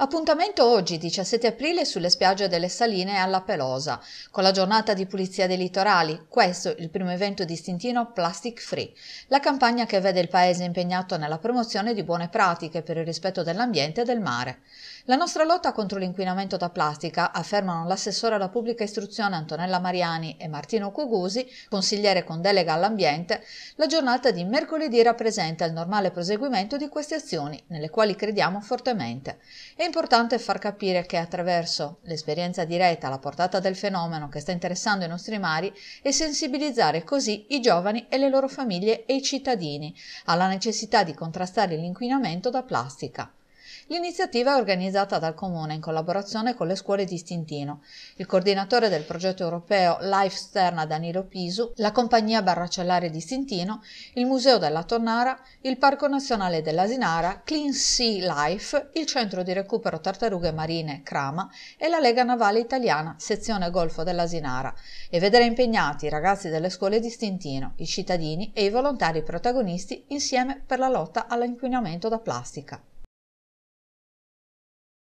Appuntamento oggi 17 aprile sulle spiagge delle Saline alla Pelosa con la giornata di pulizia dei litorali, questo il primo evento distintino Plastic Free, la campagna che vede il paese impegnato nella promozione di buone pratiche per il rispetto dell'ambiente e del mare. La nostra lotta contro l'inquinamento da plastica, affermano l'assessore alla pubblica istruzione Antonella Mariani e Martino Cugusi, consigliere con delega all'ambiente, la giornata di mercoledì rappresenta il normale proseguimento di queste azioni nelle quali crediamo fortemente. E importante far capire che attraverso l'esperienza diretta la portata del fenomeno che sta interessando i nostri mari e sensibilizzare così i giovani e le loro famiglie e i cittadini alla necessità di contrastare l'inquinamento da plastica. L'iniziativa è organizzata dal Comune in collaborazione con le scuole di Stintino, il coordinatore del progetto europeo Life Sterna Danilo Pisu, la compagnia barracellare di Stintino, il Museo della Tonnara, il Parco Nazionale dell'Asinara, Clean Sea Life, il Centro di Recupero Tartarughe Marine Crama e la Lega Navale Italiana, sezione Golfo dell'Asinara, e vedere impegnati i ragazzi delle scuole di Stintino, i cittadini e i volontari protagonisti insieme per la lotta all'inquinamento da plastica.